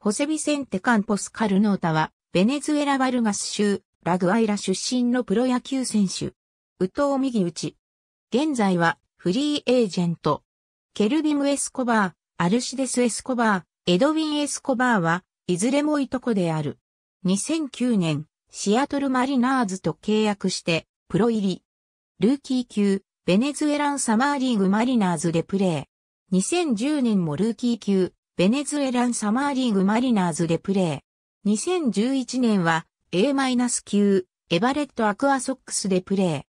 ホセビセンテ・カンポス・カルノータは、ベネズエラ・バルガス州、ラグアイラ出身のプロ野球選手。ウト投右打ち。現在は、フリーエージェント。ケルビム・エスコバー、アルシデス・エスコバー、エドウィン・エスコバーは、いずれもいとこである。2009年、シアトル・マリナーズと契約して、プロ入り。ルーキー級、ベネズエラン・サマーリーグ・マリナーズでプレー。2010年もルーキー級、ベネズエランサマーリーグマリナーズでプレー。2011年は A-9 エバレットアクアソックスでプレ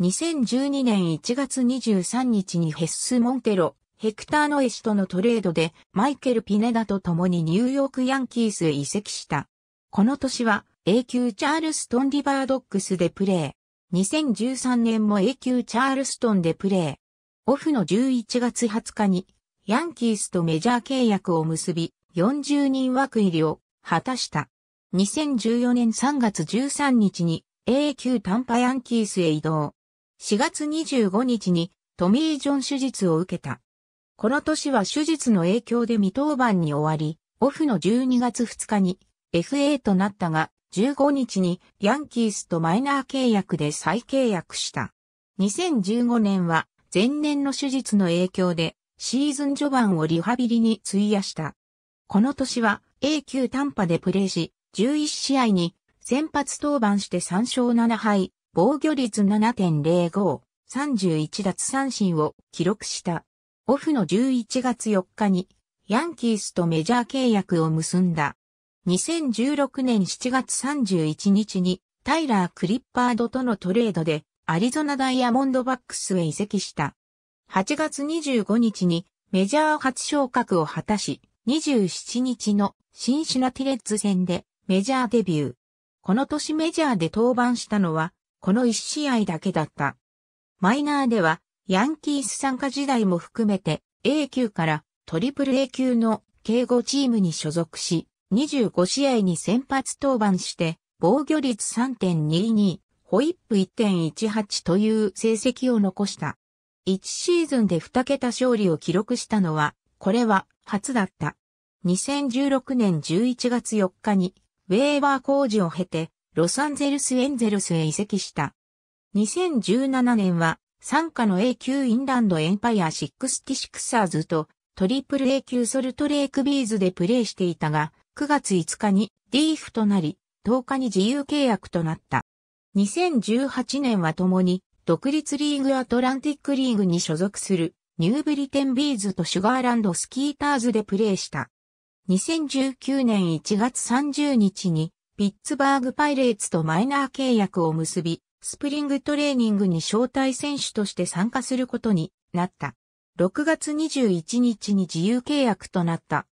ー。2012年1月23日にヘッス・モンテロ、ヘクターノエシとのトレードでマイケル・ピネダと共にニューヨークヤンキースへ移籍した。この年は A 級チャールストン・リバードックスでプレー。2013年も A 級チャールストンでプレー。オフの11月20日にヤンキースとメジャー契約を結び、40人枠入りを果たした。2014年3月13日に A 級短波ヤンキースへ移動。4月25日にトミー・ジョン手術を受けた。この年は手術の影響で未登板に終わり、オフの12月2日に FA となったが、15日にヤンキースとマイナー契約で再契約した。2015年は前年の手術の影響でシーズン序盤をリハビリに費やした。この年は A 級短波でプレーし、11試合に先発登板して3勝7敗、防御率7.05、31奪三振を記録した。オフの11月4日にヤンキースとメジャー契約を結んだ。2016年7月31日にタイラー・クリッパードとのトレードでアリゾナダイヤモンドバックスへ移籍した。8月25日にメジャー初昇格を果たし、27日のシンシナティレッズ戦でメジャーデビュー。この年メジャーで登板したのは、この1試合だけだった。マイナーでは、ヤンキース参加時代も含めて、A 級からトリプル A 級の敬語チームに所属し、25試合に先発登板して、防御率3.22、ホイップ1.18という成績を残した。1シーズンで2桁勝利を記録したのは、これは初だった。2016年11月4日に、ウェーバー工事を経て、ロサンゼルスエンゼルスへ移籍した。2017年は、参加の A 級インランドエンパイア6 6サーズと、トリプル A 級ソルトレイクビーズでプレーしていたが、9月5日にリーフとなり、10日に自由契約となった。2018年は共に独立リーグアトランティックリーグに所属するニューブリテンビーズとシュガーランドスキーターズでプレーした。2019年1月30日にピッツバーグパイレーツとマイナー契約を結び、スプリングトレーニングに招待選手として参加することになった。6月21日に自由契約となった。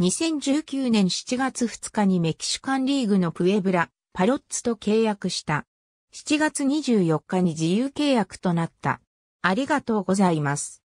2019年7月2日にメキシカンリーグのプエブラ、パロッツと契約した。7月24日に自由契約となった。ありがとうございます。